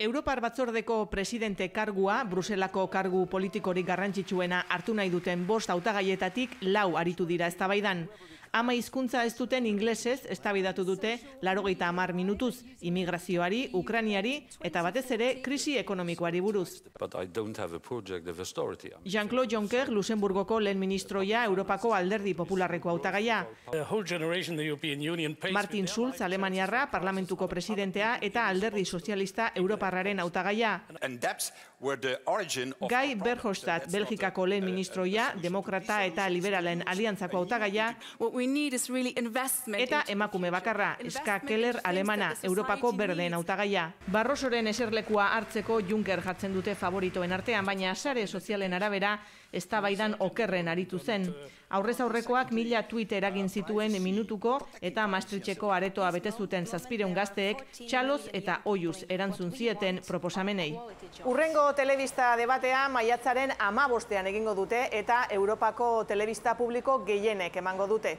Europar batzordeko presidente kargua, Bruselako kargu politikorik garrantzitsuena hartu nahi duten bost hautagaietatik lau aritu dira eztabaidan. Ama hizkuntza ez duten inglesez eztabaidatu dute laurogeita hamar minutuz, immigrazioari, Ukraniari eta batez ere krisi ekonomikoari buruz. Jean-Claude Juncker Luxemburgoko lehen ministroia Europako alderdi popularreko hautagaia. Martin Schulz Alemaniarra parlamentuko presidentea eta alderdi sozialista Europa Europarraren hautagaia. Gai Berhostat, Belgikako lehen uh, uh, ministroia, demokrata eta liberalen aliantzako hautagaia, eta emakume bakarra, Eska Keller Alemana, Europako berdeen hautagaia. Barrosoren eserlekua hartzeko Juncker jatzen dute favoritoen artean, baina sare sozialen arabera, ez baidan okerren aritu zen. Aurrez aurrekoak mila tuit eragin zituen minutuko eta maztritxeko aretoa betezuten zazpireun gazteek, txaloz eta oiuz erantzun ziet dieten proposamenei. Urrengo telebista debatea maiatzaren amabostean egingo dute eta Europako telebista publiko gehienek emango dute.